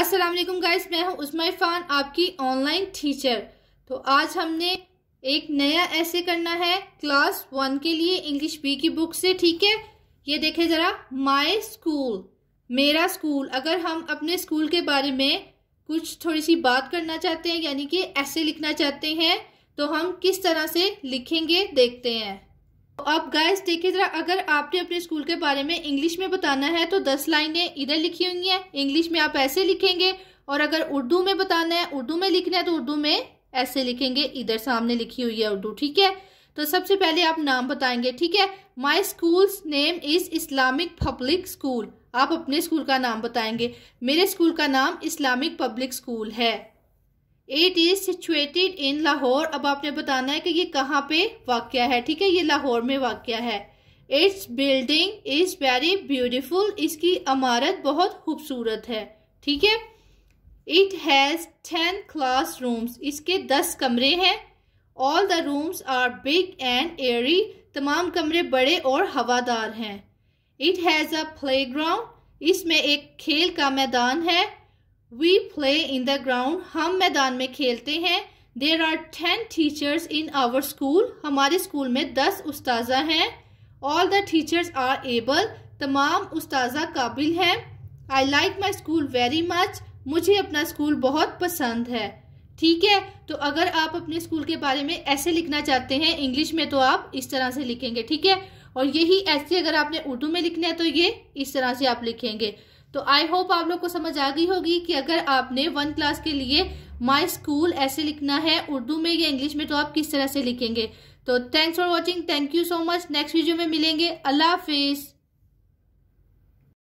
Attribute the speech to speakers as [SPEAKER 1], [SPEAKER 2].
[SPEAKER 1] Aslam guys मैं हूं उस्मा इरफान आपकी ऑनलाइन टीचर तो आज हमने एक नया ऐसे करना है क्लास वन के लिए इंग्लिश बी की बुक से ठीक है ये देखें ज़रा माय स्कूल मेरा स्कूल अगर हम अपने स्कूल के बारे में कुछ थोड़ी सी बात करना चाहते हैं यानी कि ऐसे लिखना चाहते हैं तो हम किस तरह से लिखेंगे देखते हैं तो अब गाइस देखिए जरा अगर आपने अपने स्कूल के बारे में इंग्लिश में बताना है तो दस लाइनें इधर लिखी हुई हैं इंग्लिश में आप ऐसे लिखेंगे और अगर उर्दू में बताना है उर्दू में लिखना है तो उर्दू में ऐसे लिखेंगे इधर सामने लिखी हुई है उर्दू ठीक है तो सबसे पहले आप नाम बताएंगे ठीक है my school name is Islamic public school आप अपने स्कूल का नाम बताएंगे मेरे स्कूल का नाम इस्लामिक पब्लिक स्कूल है it is situated in Lahore अब आपने बताना है कि ये कहाँ पे वाक्य है ठीक है ये लाहौर में वाक्य है it's building is very beautiful इसकी इमारत बहुत खूबसूरत है ठीक है it has ten classrooms इसके दस कमरे हैं all the rooms are big and airy तमाम कमरे बड़े और हवादार हैं it has a playground इसमें एक खेल का मैदान है we play in the ground हम मैदान में खेलते हैं there are ten teachers in our school हमारे स्कूल में दस उस्ताजा हैं all the teachers are able तमाम उस्ताजा काबिल हैं I like my school very much मुझे अपना स्कूल बहुत पसंद है ठीक है तो अगर आप अपने स्कूल के बारे में ऐसे लिखना चाहते हैं इंग्लिश में तो आप इस तरह से लिखेंगे ठीक है और यही ऐसे अगर आपने उर्दू में लिखना है तो ये इस तरह से आप लिखेंगे तो आई होप आप लोग को समझ आ गई होगी कि अगर आपने वन क्लास के लिए माई स्कूल ऐसे लिखना है उर्दू में या इंग्लिश में तो आप किस तरह से लिखेंगे तो thanks for watching thank you so much next video में मिलेंगे अल्लाह हाफिज़